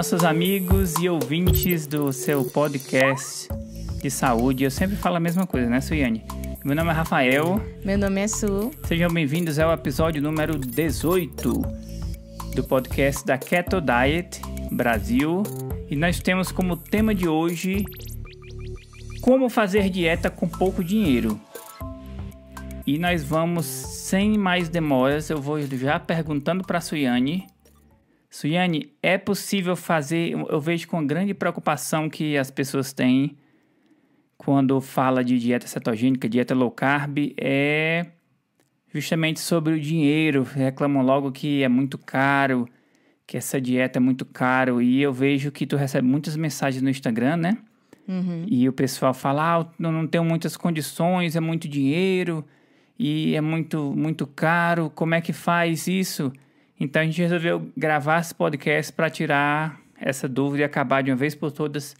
nossos amigos e ouvintes do seu podcast de saúde. Eu sempre falo a mesma coisa, né, Suiane? Meu nome é Rafael. Meu nome é Su. Sejam bem-vindos ao episódio número 18 do podcast da Keto Diet Brasil. E nós temos como tema de hoje como fazer dieta com pouco dinheiro. E nós vamos, sem mais demoras, eu vou já perguntando para a Suiane Suiane, é possível fazer. Eu vejo com grande preocupação que as pessoas têm quando fala de dieta cetogênica, dieta low carb, é justamente sobre o dinheiro. Reclamam logo que é muito caro, que essa dieta é muito caro. E eu vejo que tu recebe muitas mensagens no Instagram, né? Uhum. E o pessoal fala, ah, não tenho muitas condições, é muito dinheiro e é muito, muito caro, como é que faz isso? Então a gente resolveu gravar esse podcast para tirar essa dúvida e acabar de uma vez por todas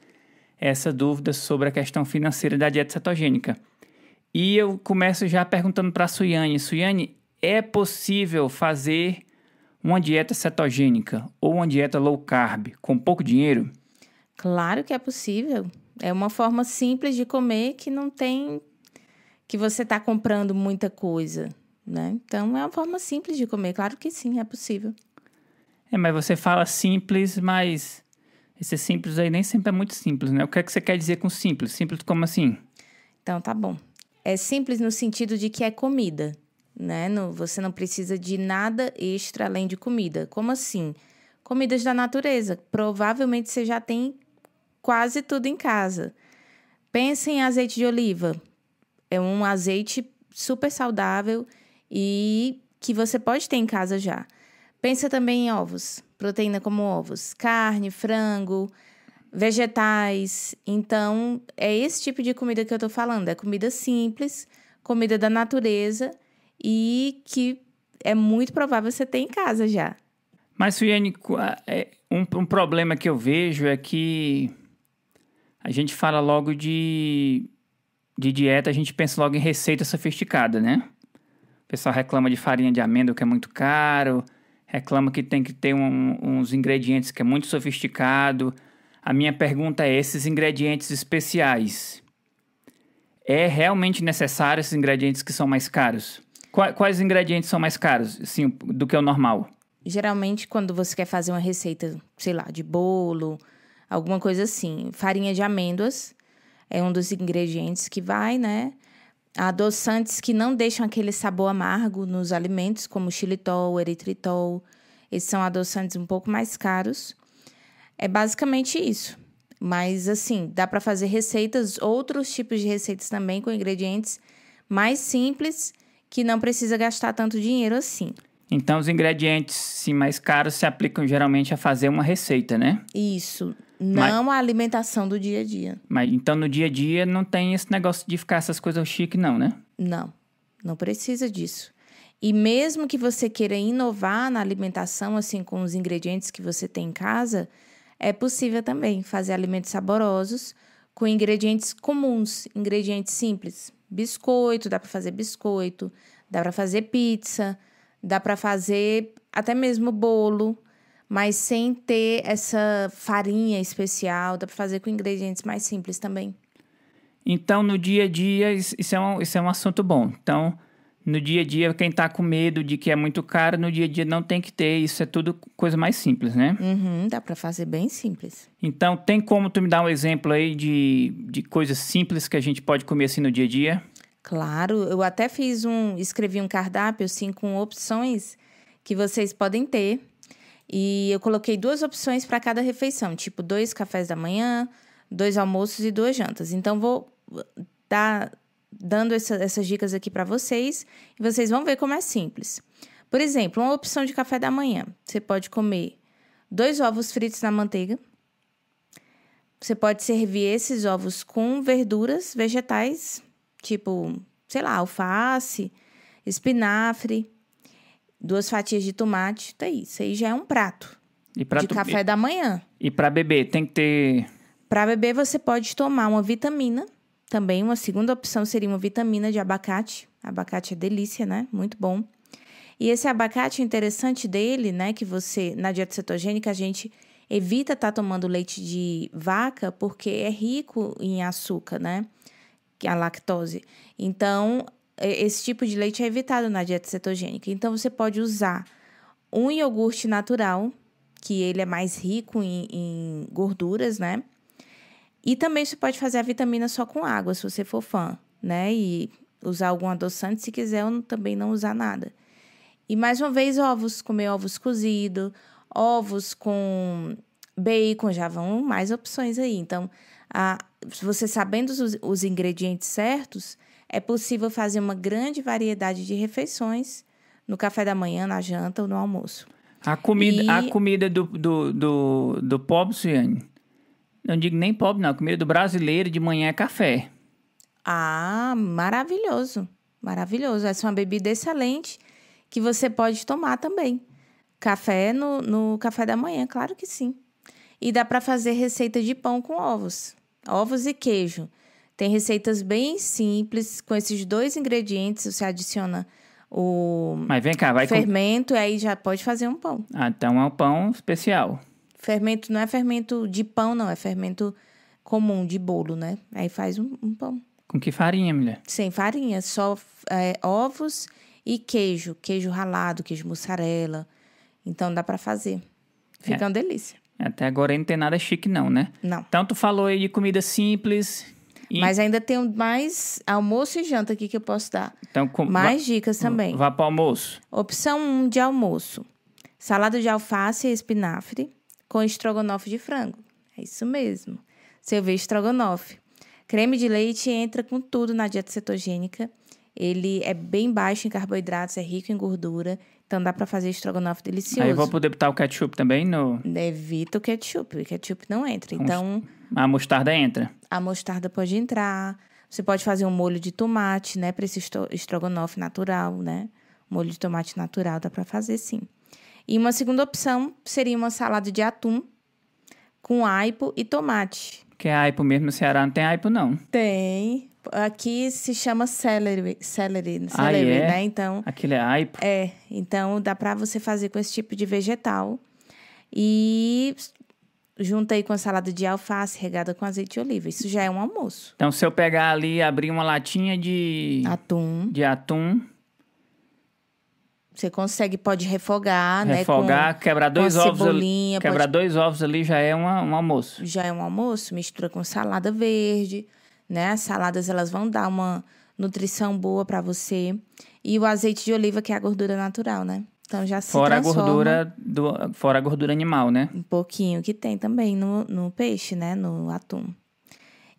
essa dúvida sobre a questão financeira da dieta cetogênica. E eu começo já perguntando para a Suiane: Suiane, é possível fazer uma dieta cetogênica ou uma dieta low carb com pouco dinheiro? Claro que é possível. É uma forma simples de comer que não tem que você está comprando muita coisa né? Então é uma forma simples de comer, claro que sim, é possível. É, mas você fala simples, mas esse simples aí nem sempre é muito simples, né? O que é que você quer dizer com simples? Simples como assim? Então tá bom. É simples no sentido de que é comida, né? No, você não precisa de nada extra além de comida. Como assim? Comidas da natureza. Provavelmente você já tem quase tudo em casa. Pensa em azeite de oliva. É um azeite super saudável e que você pode ter em casa já. Pensa também em ovos, proteína como ovos, carne, frango, vegetais. Então, é esse tipo de comida que eu tô falando, é comida simples, comida da natureza e que é muito provável você ter em casa já. Mas, Suiane, é, um, um problema que eu vejo é que a gente fala logo de, de dieta, a gente pensa logo em receita sofisticada, né? pessoal reclama de farinha de amêndoa que é muito caro, reclama que tem que ter um, uns ingredientes que é muito sofisticado. A minha pergunta é: esses ingredientes especiais, é realmente necessário esses ingredientes que são mais caros? Quais, ingredientes são mais caros, sim, do que o normal? Geralmente, quando você quer fazer uma receita, sei lá, de bolo, alguma coisa assim, farinha de amêndoas é um dos ingredientes que vai, né? adoçantes que não deixam aquele sabor amargo nos alimentos, como xilitol, eritritol. Esses são adoçantes um pouco mais caros. É basicamente isso. Mas assim, dá para fazer receitas, outros tipos de receitas também com ingredientes mais simples que não precisa gastar tanto dinheiro assim. Então os ingredientes sim mais caros se aplicam geralmente a fazer uma receita, né? Isso. Não mas, a alimentação do dia a dia. Mas então no dia a dia não tem esse negócio de ficar essas coisas chique, não, né? Não. Não precisa disso. E mesmo que você queira inovar na alimentação, assim, com os ingredientes que você tem em casa, é possível também fazer alimentos saborosos com ingredientes comuns, ingredientes simples. Biscoito, dá para fazer biscoito, dá para fazer pizza, dá para fazer até mesmo bolo mas sem ter essa farinha especial, dá para fazer com ingredientes mais simples também. Então, no dia a dia, isso é um, isso é um assunto bom. Então, no dia a dia, quem está com medo de que é muito caro, no dia a dia não tem que ter. Isso é tudo coisa mais simples, né? Uhum, dá para fazer bem simples. Então, tem como tu me dar um exemplo aí de, de coisas simples que a gente pode comer assim no dia a dia? Claro, eu até fiz um, escrevi um cardápio assim com opções que vocês podem ter e eu coloquei duas opções para cada refeição, tipo dois cafés da manhã, dois almoços e duas jantas. Então vou dar uh, tá dando essa, essas dicas aqui para vocês e vocês vão ver como é simples. Por exemplo, uma opção de café da manhã, você pode comer dois ovos fritos na manteiga. Você pode servir esses ovos com verduras, vegetais, tipo, sei lá, alface, espinafre, duas fatias de tomate, tá aí. Isso aí já é um prato. E pra de tu... café da manhã. E para beber, tem que ter. Para beber, você pode tomar uma vitamina. Também uma segunda opção seria uma vitamina de abacate. Abacate é delícia, né? Muito bom. E esse abacate, o interessante dele, né? Que você, na dieta cetogênica, a gente evita estar tá tomando leite de vaca porque é rico em açúcar, né? É a lactose. Então, é, esse tipo de leite é evitado na dieta cetogênica. Então você pode usar um iogurte natural, que ele é mais rico em, em gorduras, né? E também você pode fazer a vitamina só com água, se você for fã, né? E usar algum adoçante se quiser, ou também não usar nada. E mais uma vez, ovos, comer ovos cozidos ovos com bacon, já vão mais opções aí. Então, a, você sabendo os, os ingredientes certos, é possível fazer uma grande variedade de refeições no café da manhã, na janta ou no almoço. A comida, e... a comida do, do, do, do pobre, Ciane, não digo nem pobre, não. A comida do brasileiro de manhã é café. Ah, maravilhoso. Maravilhoso. Essa é uma bebida excelente que você pode tomar também. Café no, no café da manhã, claro que sim. E dá para fazer receita de pão com ovos. Ovos e queijo. Tem receitas bem simples, com esses dois ingredientes você adiciona o Mas vem cá, vai fermento com... e aí já pode fazer um pão. Ah, então é um pão especial. Fermento não é fermento de pão, não, é fermento comum de bolo, né? Aí faz um, um pão. Com que farinha, mulher? Sem farinha, só é, ovos e queijo, queijo ralado, queijo mussarela. Então dá para fazer. Fica é. uma delícia. Até agora não tem nada chique não, né? Não. Então tu falou aí de comida simples, e... Mas ainda tem mais almoço e janta aqui que eu posso dar. Então, com... Mais dicas hum, também. Vá para o almoço. Opção 1 um de almoço. Salada de alface e espinafre com estrogonofe de frango. É isso mesmo. Cerveja estrogonofe. Creme de leite entra com tudo na dieta cetogênica. Ele é bem baixo em carboidratos, é rico em gordura então dá para fazer estrogonofe delicioso. Aí eu vou poder botar o ketchup também no. Evita o ketchup. O ketchup não entra. Então. A mostarda entra. A mostarda pode entrar. Você pode fazer um molho de tomate, né? Para esse estrogonofe natural, né? Molho de tomate natural dá para fazer sim. E uma segunda opção seria uma salada de atum com aipo e tomate. Que é aipo mesmo no Ceará não tem aipo não. Tem. Aqui se chama celery, celery, ah, celery ah, é? né? Então, Aquilo é aipo? É, então dá para você fazer com esse tipo de vegetal. E junta aí com a salada de alface regada com azeite de oliva. Isso já é um almoço. Então, se eu pegar ali abrir uma latinha de... Atum. De atum. Você consegue, pode refogar, refogar né? Refogar, quebrar dois ovos ali. Quebrar pode... dois ovos ali já é uma, um almoço. Já é um almoço. Mistura com salada verde né? As saladas elas vão dar uma nutrição boa para você e o azeite de oliva que é a gordura natural, né? Então já se fora transforma. a gordura do fora a gordura animal, né? Um pouquinho que tem também no, no peixe, né? No atum.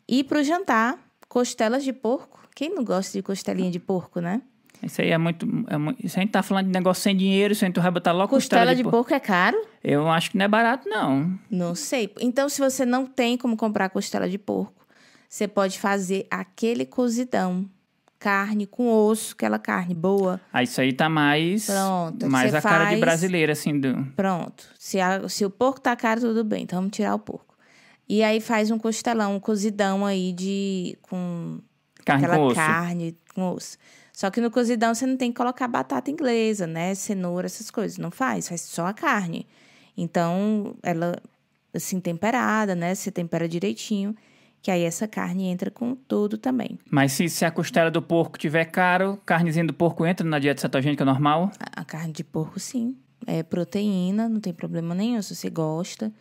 E para o jantar, costelas de porco. Quem não gosta de costelinha de porco, né? Isso aí é muito. É muito isso a gente tá falando de negócio sem dinheiro, isso aí tu vai botar logo costela, costela de, de porco. porco. é caro? Eu acho que não é barato, não. Não sei. Então, se você não tem como comprar costela de porco, você pode fazer aquele cozidão. Carne com osso, aquela carne boa. Ah, isso aí tá mais. Pronto. Mais a faz... cara de brasileira, assim. Do... Pronto. Se, a, se o porco tá caro, tudo bem. Então vamos tirar o porco. E aí faz um costelão, um cozidão aí de. com. Carne aquela com carne com osso. Só que no cozidão você não tem que colocar batata inglesa, né? Cenoura, essas coisas. Não faz, faz só a carne. Então, ela assim, temperada, né? Você tempera direitinho que aí essa carne entra com tudo também. Mas se, se a costela do porco tiver caro, carnezinha do porco entra na dieta cetogênica normal? A, a carne de porco, sim. É proteína, não tem problema nenhum. Se você gosta,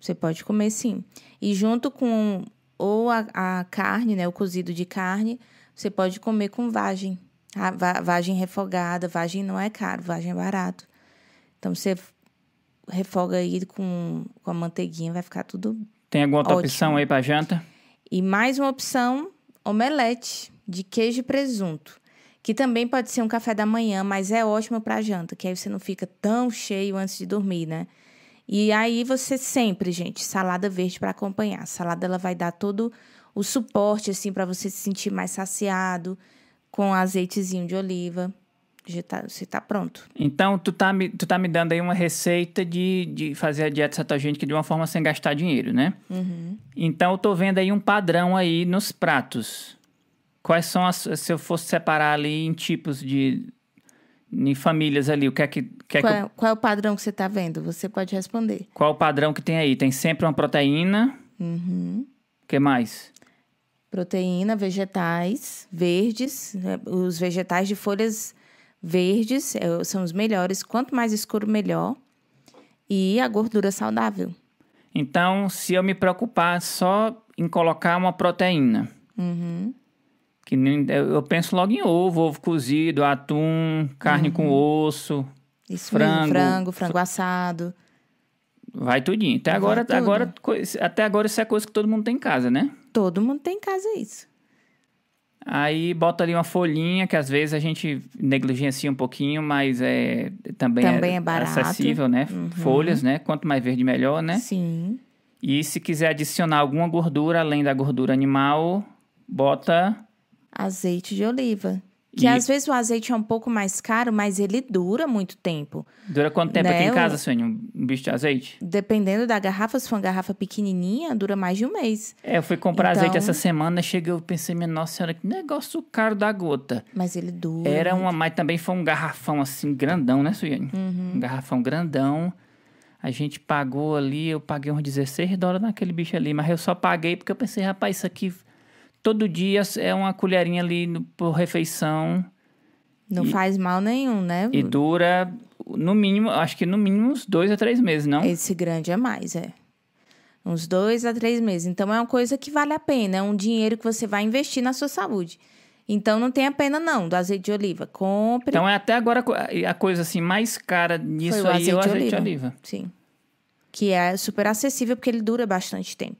você pode comer sim. E junto com ou a, a carne, né, o cozido de carne, você pode comer com vagem. A, ah, va, vagem refogada, vagem não é caro, vagem é barato. Então você refoga aí com, com a manteiguinha, vai ficar tudo. Tem alguma outra ótimo. opção aí para janta? E mais uma opção, omelete de queijo e presunto, que também pode ser um café da manhã, mas é ótimo para janta, que aí você não fica tão cheio antes de dormir, né? E aí você sempre, gente, salada verde para acompanhar. A salada ela vai dar todo o suporte assim para você se sentir mais saciado com azeitezinho de oliva já tá, você tá pronto. Então, tu tá, me, tu tá me dando aí uma receita de, de fazer a dieta cetogênica de uma forma sem gastar dinheiro, né? Uhum. Então, eu tô vendo aí um padrão aí nos pratos. Quais são as... Se eu fosse separar ali em tipos de... Em famílias ali, o que é que... É que, qual, é que eu... qual, é o padrão que você tá vendo? Você pode responder. Qual é o padrão que tem aí? Tem sempre uma proteína. Uhum. O que mais? Proteína, vegetais, verdes, né? os vegetais de folhas Verdes é, são os melhores, quanto mais escuro, melhor. E a gordura saudável. Então, se eu me preocupar só em colocar uma proteína, uhum. que eu penso logo em ovo, ovo cozido, atum, carne uhum. com osso, Isso frango, mesmo, frango, frango assado. Vai tudinho. Até agora, agora, até agora isso é coisa que todo mundo tem em casa, né? Todo mundo tem em casa isso. Aí bota ali uma folhinha que às vezes a gente negligencia um pouquinho, mas é também, é também é, é acessível, né? Uhum. Folhas, né? Quanto mais verde melhor, né? Sim. E se quiser adicionar alguma gordura além da gordura animal, bota azeite de oliva. Que e... às vezes o azeite é um pouco mais caro, mas ele dura muito tempo. Dura quanto tempo né? aqui em né? casa, Sônia, um bicho de azeite? Dependendo da garrafa, se for uma garrafa pequenininha, dura mais de um mês. É, eu fui comprar então... azeite essa semana, cheguei, eu pensei, minha nossa senhora, que negócio caro da gota. Mas ele dura. Era uma, mas também foi um garrafão assim, grandão, né, Suiane? Uhum. Um garrafão grandão. A gente pagou ali, eu paguei uns 16 dólares naquele bicho ali, mas eu só paguei porque eu pensei, rapaz, isso aqui todo dia é uma colherinha ali no, por refeição. Não e, faz mal nenhum, né? E dura, no mínimo, acho que no mínimo uns dois a três meses, não? Esse grande é mais, é. Uns dois a três meses. Então, é uma coisa que vale a pena. É um dinheiro que você vai investir na sua saúde. Então, não tem a pena, não, do azeite de oliva. Compre. Então, é até agora a coisa assim mais cara nisso aí é o azeite de oliva. de oliva. Sim. Que é super acessível porque ele dura bastante tempo.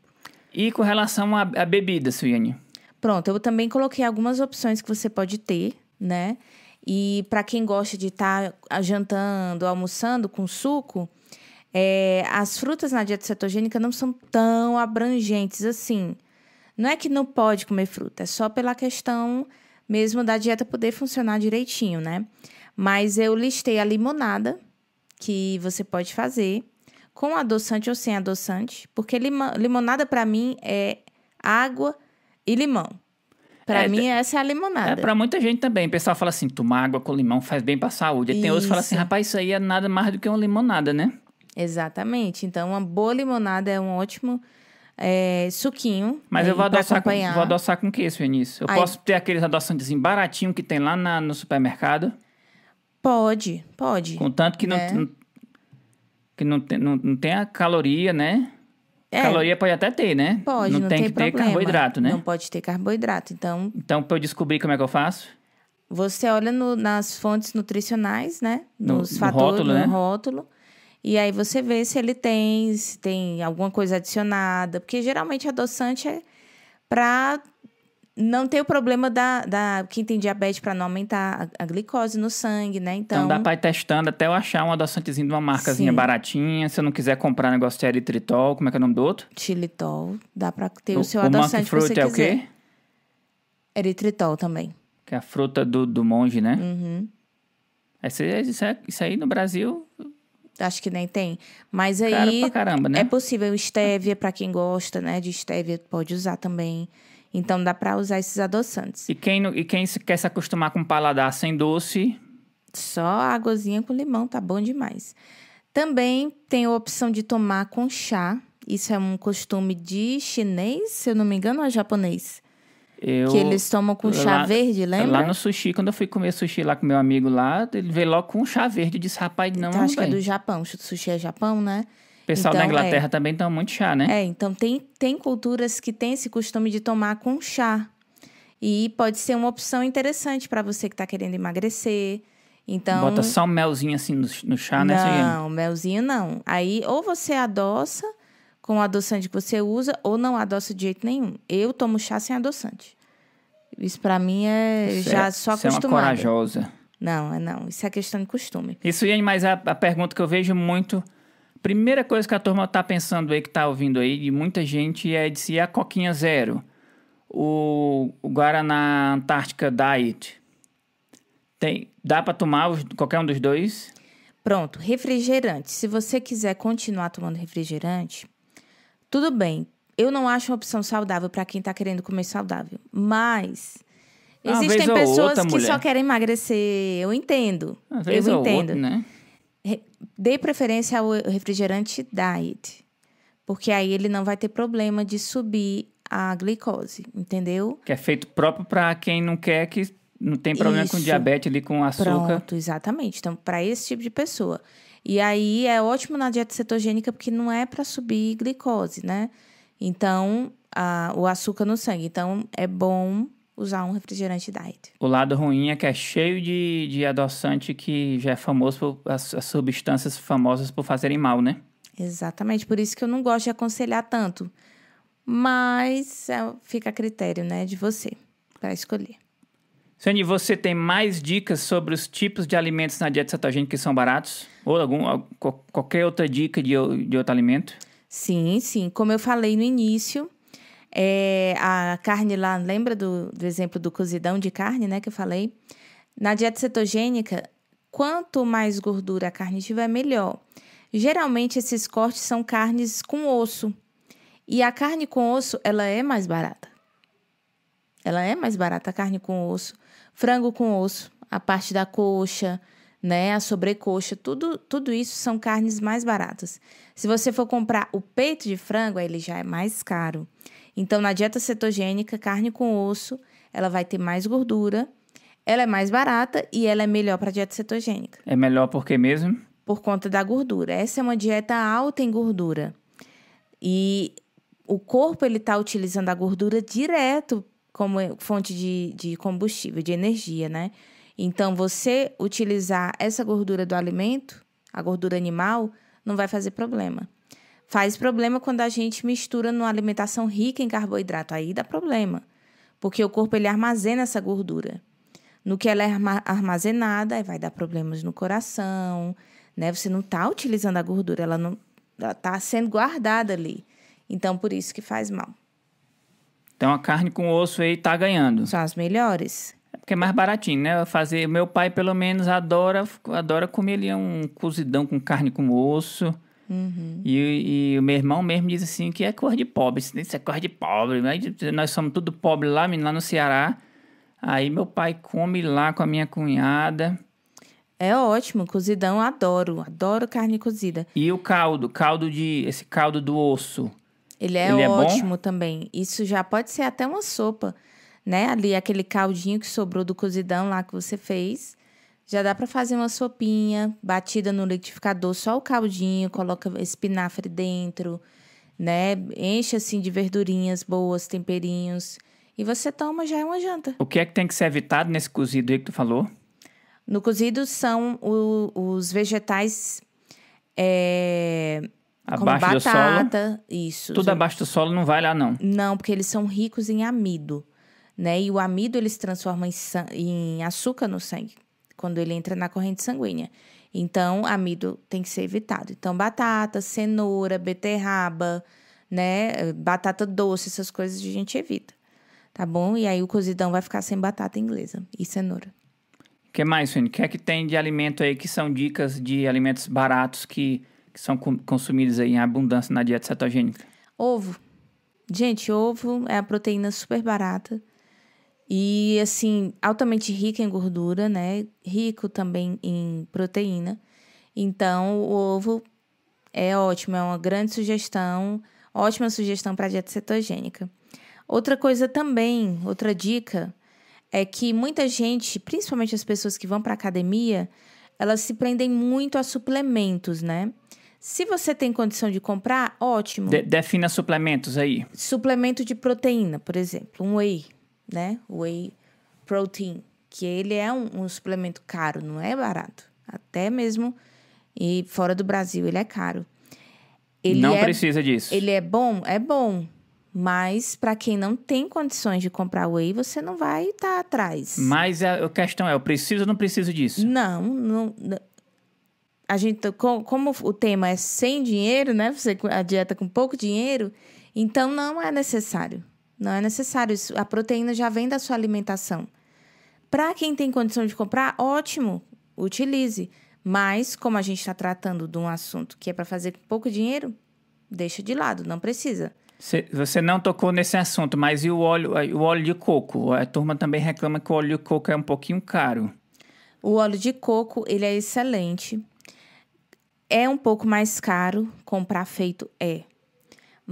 E com relação a, a bebidas, Suiane? Pronto, eu também coloquei algumas opções que você pode ter, né? E para quem gosta de estar tá jantando, almoçando com suco, é, as frutas na dieta cetogênica não são tão abrangentes assim. Não é que não pode comer fruta, é só pela questão mesmo da dieta poder funcionar direitinho, né? Mas eu listei a limonada que você pode fazer com adoçante ou sem adoçante, porque limonada para mim é água, e limão. Pra é, mim, é- essa é a limonada. É, pra muita gente também. O pessoal fala assim, tomar água com limão faz bem pra saúde. E tem outros que falam assim, rapaz, isso aí é nada mais do que uma limonada, né? Exatamente. Então, uma boa limonada é um ótimo é, suquinho. Mas eu vou adoçar, com, vou adoçar com que isso, Vinícius? Eu posso ter aqueles adoçantezinhos baratinhos que tem lá na, no supermercado? Pode, pode. Contanto que não, é. não, que não, tem, não, não tenha caloria, né? É. Caloria pode até ter, né? Pode, não, não tem, tem que problema. ter carboidrato, né? Não pode ter carboidrato, então... Então, para eu descobrir como é que eu faço? Você olha no, nas fontes nutricionais, né? Nos no, fatores, no rótulo, no né? rótulo. E aí você vê se ele tem, se tem alguma coisa adicionada. Porque geralmente adoçante é para não tem o problema da, da quem tem diabetes para não aumentar a, a, glicose no sangue, né? Então, então dá para ir testando até eu achar um adoçantezinho de uma marcazinha Sim. baratinha. Se eu não quiser comprar negócio de eritritol, como é que é o nome do outro? Xilitol. Dá para ter o, o seu o adoçante que você é quiser. o quê? Eritritol também. Que é a fruta do, do monge, né? Uhum. Isso, é, isso aí no Brasil acho que nem tem. Mas aí caramba, né? é possível stevia para quem gosta, né? De stevia pode usar também. Então dá para usar esses adoçantes. E quem, e quem quer se acostumar com um paladar sem doce? Só águazinha com limão, tá bom demais. Também tem a opção de tomar com chá. Isso é um costume de chinês, se eu não me engano, ou é japonês? Eu, que eles tomam com chá lá, verde, lembra? Lá no sushi, quando eu fui comer sushi lá com meu amigo lá, ele veio logo com chá verde. e disse, rapaz, não, então, Acho que é do Japão. O sushi é Japão, né? pessoal então, da é. Inglaterra é. também toma muito chá, né? É, então tem, tem culturas que têm esse costume de tomar com chá. E pode ser uma opção interessante para você que está querendo emagrecer. Então, Bota só um melzinho assim no, no chá, né? Não, melzinho não. Aí ou você adoça com o adoçante que você usa ou não adoça de jeito nenhum. Eu tomo chá sem adoçante. Isso para mim é isso já é, só acostumado. Você é uma corajosa. Não, é não. Isso é questão de costume. Isso, e mais a, a pergunta que eu vejo muito Primeira coisa que a turma tá pensando aí, que tá ouvindo aí, de muita gente, é de se a Coquinha Zero, o, o Guaraná Antártica Diet, tem, dá para tomar os, qualquer um dos dois? Pronto, refrigerante. Se você quiser continuar tomando refrigerante, tudo bem. Eu não acho uma opção saudável para quem tá querendo comer saudável, mas ah, uma existem pessoas outra, que mulher. só querem emagrecer. Eu entendo. Uma eu entendo. Outra, né? dê preferência ao refrigerante diet, porque aí ele não vai ter problema de subir a glicose, entendeu? Que é feito próprio para quem não quer que não tem problema Isso. com diabetes ali com açúcar. Pronto, exatamente. Então, para esse tipo de pessoa. E aí é ótimo na dieta cetogênica porque não é para subir glicose, né? Então, a, o açúcar no sangue. Então, é bom usar um refrigerante diet. O lado ruim é que é cheio de, de adoçante que já é famoso por as, as substâncias famosas por fazerem mal, né? Exatamente, por isso que eu não gosto de aconselhar tanto. Mas é, fica a critério, né, de você para escolher. Sandy, você tem mais dicas sobre os tipos de alimentos na dieta cetogênica que são baratos? Ou algum, qualquer outra dica de, de outro alimento? Sim, sim. Como eu falei no início, é, a carne lá, lembra do, do exemplo do cozidão de carne, né, que eu falei? Na dieta cetogênica, quanto mais gordura a carne tiver, melhor. Geralmente esses cortes são carnes com osso. E a carne com osso, ela é mais barata. Ela é mais barata a carne com osso, frango com osso, a parte da coxa, né, a sobrecoxa, tudo tudo isso são carnes mais baratas. Se você for comprar o peito de frango, ele já é mais caro. Então, na dieta cetogênica, carne com osso, ela vai ter mais gordura, ela é mais barata e ela é melhor para a dieta cetogênica. É melhor porque mesmo? Por conta da gordura. Essa é uma dieta alta em gordura. E o corpo ele está utilizando a gordura direto como fonte de, de combustível, de energia, né? Então, você utilizar essa gordura do alimento, a gordura animal, não vai fazer problema. Faz problema quando a gente mistura numa alimentação rica em carboidrato, aí dá problema, porque o corpo ele armazena essa gordura. No que ela é armazenada, aí vai dar problemas no coração, né? Você não está utilizando a gordura, ela não está sendo guardada ali. Então, por isso que faz mal. Então, a carne com osso aí está ganhando. São as melhores. É porque é mais baratinho, né? Fazer, meu pai pelo menos adora, adora comer ali um cozidão com carne com osso. Uhum. E, e, o meu irmão mesmo diz assim, que é cor de pobre, isso é cor de pobre. Né? nós somos tudo pobre lá, lá no Ceará. Aí meu pai come lá com a minha cunhada. É ótimo, cozidão adoro, adoro carne cozida. E o caldo, caldo de esse caldo do osso. Ele é Ele é ótimo é também. Isso já pode ser até uma sopa, né? Ali aquele caldinho que sobrou do cozidão lá que você fez. Já dá para fazer uma sopinha batida no liquidificador, só o caldinho, coloca espinafre dentro, né? Enche assim de verdurinhas boas, temperinhos. E você toma já é uma janta. O que é que tem que ser evitado nesse cozido aí que tu falou? No cozido são o, os vegetais. É, abaixo como batata, do solo. Isso. Tudo já... abaixo do solo não vai lá, não. Não, porque eles são ricos em amido. Né? E o amido eles transformam em, em açúcar no sangue quando ele entra na corrente sanguínea. Então, amido tem que ser evitado. Então, batata, cenoura, beterraba, né? Batata doce, essas coisas a gente evita. Tá bom? E aí o cozidão vai ficar sem batata inglesa e cenoura. O que mais, Fênix? O que é que tem de alimento aí que são dicas de alimentos baratos que, que são consumidos aí em abundância na dieta cetogênica? Ovo. Gente, ovo é a proteína super barata. E, assim, altamente rica em gordura, né? Rico também em proteína. Então, o ovo é ótimo, é uma grande sugestão, ótima sugestão para dieta cetogênica. Outra coisa também, outra dica, é que muita gente, principalmente as pessoas que vão para academia, elas se prendem muito a suplementos, né? Se você tem condição de comprar, ótimo. De defina suplementos aí. Suplemento de proteína, por exemplo, um whey né? Whey protein, que ele é um, um suplemento caro, não é barato. Até mesmo e fora do Brasil ele é caro. Ele não é, precisa disso. Ele é bom? É bom. Mas para quem não tem condições de comprar whey, você não vai estar tá atrás. Mas é, a questão é, eu preciso ou não preciso disso? Não, não, a gente tá, como o tema é sem dinheiro, né? Você a dieta com pouco dinheiro, então não é necessário. Não é necessário. Isso, a proteína já vem da sua alimentação. Para quem tem condição de comprar, ótimo, utilize. Mas, como a gente está tratando de um assunto que é para fazer com pouco dinheiro, deixa de lado, não precisa. Você não tocou nesse assunto, mas e o óleo, o óleo de coco? A turma também reclama que o óleo de coco é um pouquinho caro. O óleo de coco, ele é excelente. É um pouco mais caro, comprar feito é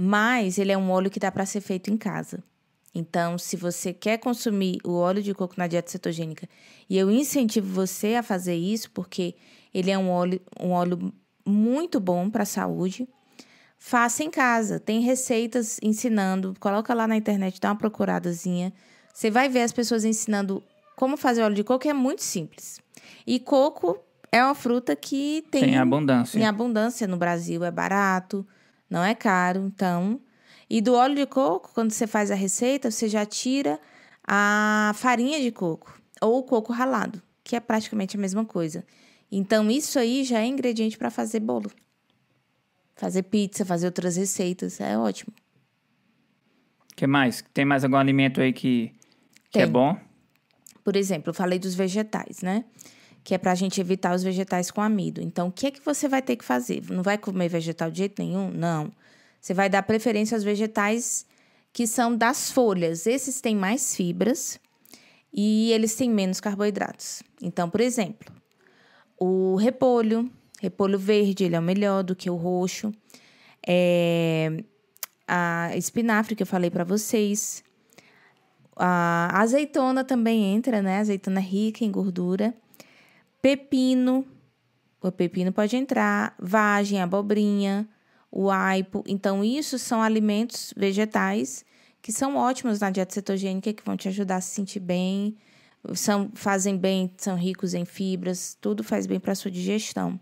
mas ele é um óleo que dá para ser feito em casa. Então, se você quer consumir o óleo de coco na dieta cetogênica, e eu incentivo você a fazer isso, porque ele é um óleo, um óleo muito bom para a saúde, faça em casa. Tem receitas ensinando, coloca lá na internet, dá uma procuradazinha. Você vai ver as pessoas ensinando como fazer óleo de coco, é muito simples. E coco é uma fruta que tem, tem abundância. Em abundância no Brasil, é barato não é caro, então. E do óleo de coco, quando você faz a receita, você já tira a farinha de coco ou o coco ralado, que é praticamente a mesma coisa. Então, isso aí já é ingrediente para fazer bolo. Fazer pizza, fazer outras receitas, é ótimo. que mais? Tem mais algum alimento aí que, que é bom? Por exemplo, eu falei dos vegetais, né? que é para a gente evitar os vegetais com amido. Então, o que é que você vai ter que fazer? Não vai comer vegetal de jeito nenhum? Não. Você vai dar preferência aos vegetais que são das folhas. Esses têm mais fibras e eles têm menos carboidratos. Então, por exemplo, o repolho, repolho verde, ele é o melhor do que o roxo. É, a espinafre que eu falei para vocês. A azeitona também entra, né? A azeitona é rica em gordura pepino, o pepino pode entrar, vagem, abobrinha, o aipo. Então, isso são alimentos vegetais que são ótimos na dieta cetogênica, que vão te ajudar a se sentir bem, são, fazem bem, são ricos em fibras, tudo faz bem para a sua digestão.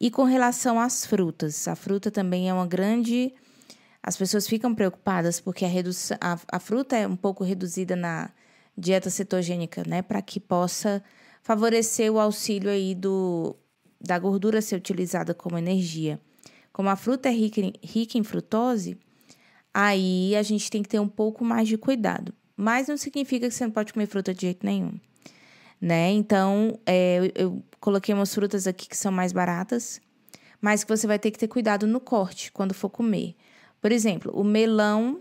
E com relação às frutas, a fruta também é uma grande. As pessoas ficam preocupadas porque a, redução, a, a fruta é um pouco reduzida na dieta cetogênica, né? Para que possa favorecer o auxílio aí do, da gordura ser utilizada como energia. Como a fruta é rica em, rica em frutose, aí a gente tem que ter um pouco mais de cuidado. Mas não significa que você não pode comer fruta de jeito nenhum. Né? Então, é, eu coloquei umas frutas aqui que são mais baratas, mas que você vai ter que ter cuidado no corte quando for comer. Por exemplo, o melão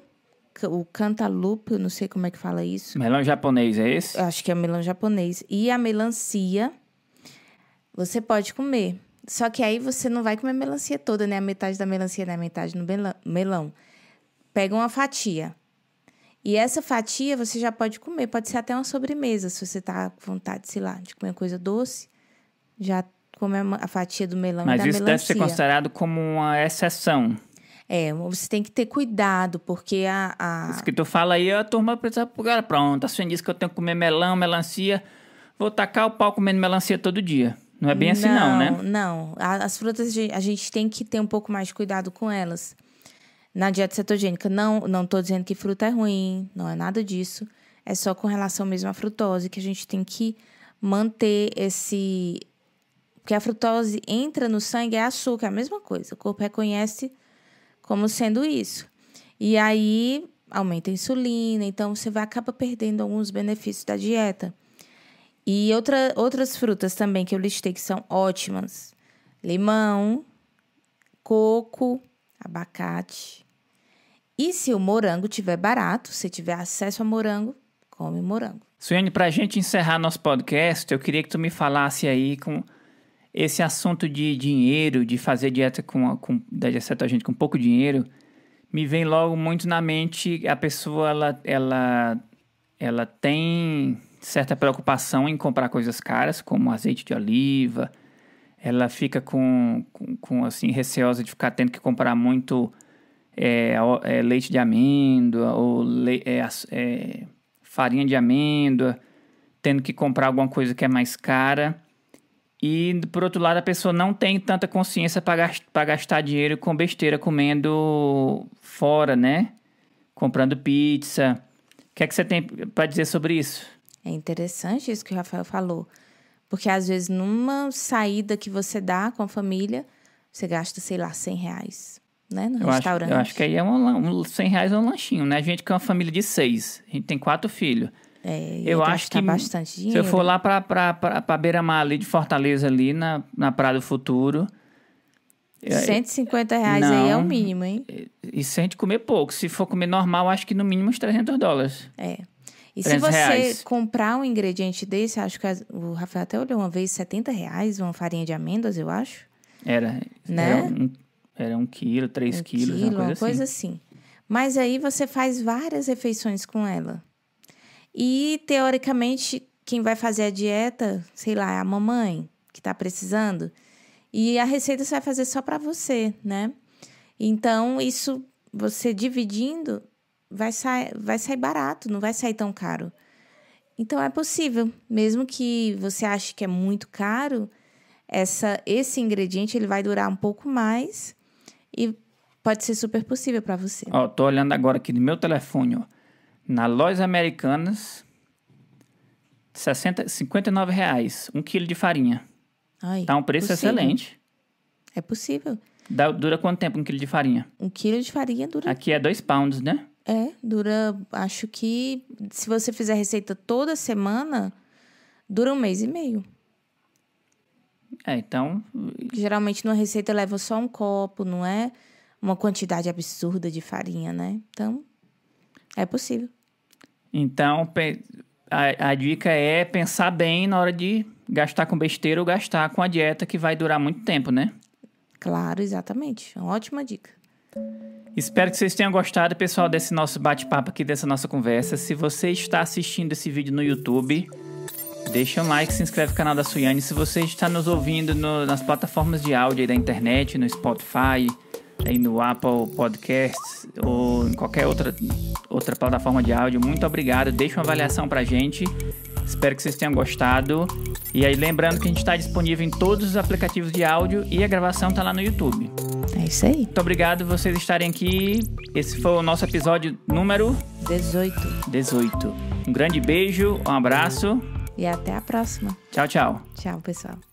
o cantaloupe, não sei como é que fala isso. Melão japonês é esse? Acho que é melão japonês. E a melancia, você pode comer. Só que aí você não vai comer a melancia toda, né? A metade da melancia, né? A metade no melão. Pega uma fatia. E essa fatia você já pode comer. Pode ser até uma sobremesa, se você tá com vontade, sei lá, de comer uma coisa doce. Já comer a fatia do melão Mas e da isso deve ser considerado como uma exceção. É, você tem que ter cuidado, porque a. a... Isso que tu fala aí, a turma pensa, cara, pronto, a senhora assim, disse que eu tenho que comer melão, melancia. Vou tacar o pau comendo melancia todo dia. Não é bem assim, não, não né? Não, as frutas a gente tem que ter um pouco mais de cuidado com elas. Na dieta cetogênica, não, não tô dizendo que fruta é ruim, não é nada disso. É só com relação mesmo à frutose que a gente tem que manter esse. Porque a frutose entra no sangue, é açúcar, é a mesma coisa. O corpo reconhece como sendo isso. E aí aumenta a insulina, então você vai acaba perdendo alguns benefícios da dieta. E outra, outras frutas também que eu listei que são ótimas: limão, coco, abacate. E se o morango tiver barato, se tiver acesso a morango, come morango. Suene, para a gente encerrar nosso podcast, eu queria que tu me falasse aí com esse assunto de dinheiro, de fazer dieta com, com da dieta cetogênica com pouco dinheiro, me vem logo muito na mente a pessoa ela ela ela tem certa preocupação em comprar coisas caras, como azeite de oliva. Ela fica com, com, com assim receosa de ficar tendo que comprar muito é, é, leite de amêndoa ou le, é, é, farinha de amêndoa, tendo que comprar alguma coisa que é mais cara. E, por outro lado, a pessoa não tem tanta consciência para gastar dinheiro com besteira, comendo fora, né? Comprando pizza. O que é que você tem para dizer sobre isso? É interessante isso que o Rafael falou. Porque, às vezes, numa saída que você dá com a família, você gasta, sei lá, 100 reais, né? No eu restaurante. Acho, eu acho que aí é um, um, 100 reais é um lanchinho, né? A gente que é uma família de seis. A gente tem quatro filhos. É, eu acho que bastante dinheiro. se eu for né? lá para beira-mar ali de Fortaleza ali na, na Praia do Futuro... 150 é, reais não, aí é o mínimo, hein? E sente comer pouco. Se for comer normal, acho que no mínimo uns 300 dólares. É. E se você reais. comprar um ingrediente desse, acho que o Rafael até olhou uma vez, 70 reais, uma farinha de amêndoas, eu acho. Era. Né? Era um, era um quilo, três um quilos, quilo, uma coisa, uma assim. coisa assim. Mas aí você faz várias refeições com ela. E, teoricamente, quem vai fazer a dieta, sei lá, é a mamãe que está precisando. E a receita você vai fazer só para você, né? Então, isso, você dividindo, vai sair, vai sair barato, não vai sair tão caro. Então, é possível. Mesmo que você ache que é muito caro, essa, esse ingrediente ele vai durar um pouco mais e pode ser super possível para você. Ó, tô olhando agora aqui no meu telefone, ó na Lojas Americanas, 60, 59 reais, um quilo de farinha. Ai, tá um preço possível. excelente. É possível. Dá, dura quanto tempo um quilo de farinha? Um quilo de farinha dura... Aqui é dois pounds, né? É, dura... Acho que se você fizer receita toda semana, dura um mês e meio. É, então... Geralmente numa receita leva só um copo, não é uma quantidade absurda de farinha, né? Então, é possível. Então, a, a dica é pensar bem na hora de gastar com besteira ou gastar com a dieta que vai durar muito tempo, né? Claro, exatamente. É uma ótima dica. Espero que vocês tenham gostado, pessoal, desse nosso bate-papo aqui, dessa nossa conversa. Se você está assistindo esse vídeo no YouTube, deixa um like, se inscreve no canal da Suiane. Se você está nos ouvindo no, nas plataformas de áudio da internet, no Spotify, aí no Apple Podcasts ou em qualquer outra, outra plataforma de áudio. Muito obrigado. Deixe uma avaliação pra gente. Espero que vocês tenham gostado. E aí, lembrando que a gente está disponível em todos os aplicativos de áudio e a gravação está lá no YouTube. É isso aí. Muito obrigado vocês estarem aqui. Esse foi o nosso episódio número 18. 18. Um grande beijo, um abraço. E até a próxima. Tchau, tchau. Tchau, pessoal.